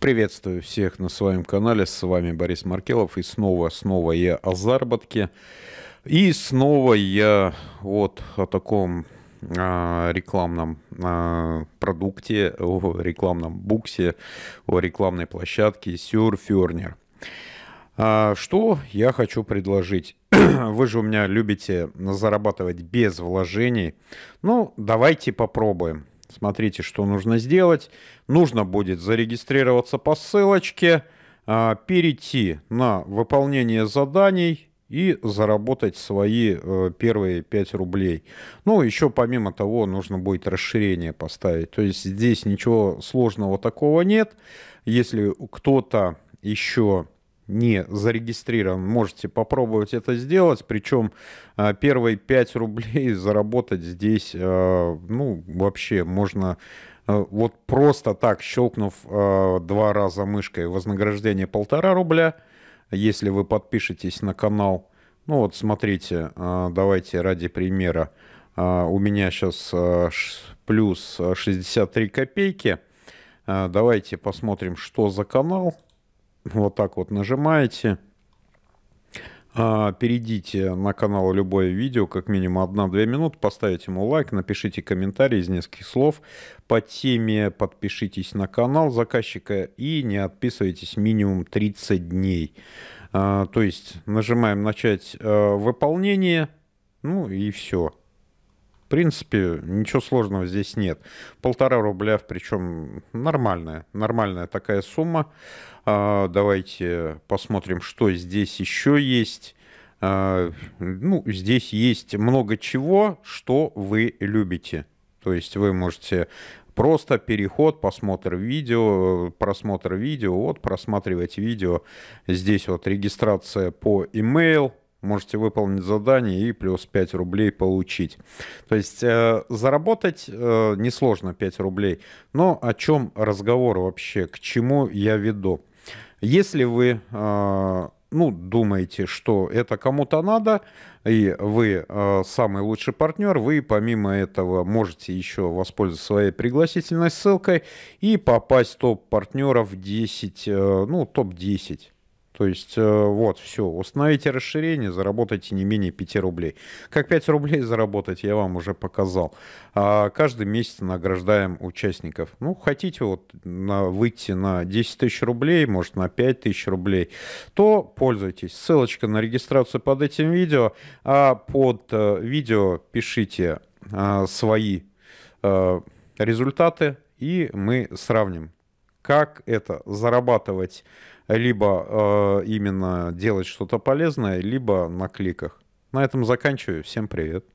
Приветствую всех на своем канале, с вами Борис Маркелов и снова, снова я о заработке. И снова я вот о таком о а, рекламном о а, продукте, о рекламном буксе, о рекламной площадке Surferner. А, что я хочу предложить? Вы же у меня любите зарабатывать без вложений. Ну, давайте попробуем. Смотрите, что нужно сделать. Нужно будет зарегистрироваться по ссылочке, а, перейти на выполнение заданий и заработать свои э, первые 5 рублей. Ну, еще помимо того, нужно будет расширение поставить. То есть здесь ничего сложного такого нет. Если кто-то еще не зарегистрирован, можете попробовать это сделать. Причем а, первые 5 рублей заработать здесь, а, ну, вообще можно а, вот просто так, щелкнув два раза мышкой, вознаграждение полтора рубля, если вы подпишетесь на канал. Ну вот смотрите, давайте ради примера. У меня сейчас плюс 63 копейки. Давайте посмотрим, что за канал вот так вот нажимаете, а, перейдите на канал «Любое видео», как минимум одна две минуты, поставите ему лайк, напишите комментарий из нескольких слов по теме, подпишитесь на канал заказчика и не отписывайтесь минимум 30 дней. А, то есть нажимаем «Начать э, выполнение», ну и все. В принципе, ничего сложного здесь нет. Полтора рубля, причем нормальная, нормальная такая сумма. А, давайте посмотрим, что здесь еще есть. А, ну, здесь есть много чего, что вы любите. То есть вы можете просто переход, просмотр видео, просмотр видео, вот просматривать видео. Здесь вот регистрация по email, можете выполнить задание и плюс 5 рублей получить. То есть э, заработать э, несложно 5 рублей. Но о чем разговор вообще, к чему я веду? Если вы э, ну, думаете, что это кому-то надо, и вы э, самый лучший партнер, вы помимо этого можете еще воспользоваться своей пригласительной ссылкой и попасть в топ партнеров 10, э, ну, топ-10 то есть э, вот, все, установите расширение, заработайте не менее 5 рублей. Как 5 рублей заработать, я вам уже показал. А каждый месяц награждаем участников. Ну, хотите вот на, выйти на 10 тысяч рублей, может на 5 тысяч рублей, то пользуйтесь. Ссылочка на регистрацию под этим видео. А под э, видео пишите э, свои результаты, и мы сравним как это зарабатывать либо э, именно делать что-то полезное, либо на кликах. На этом заканчиваю. Всем привет.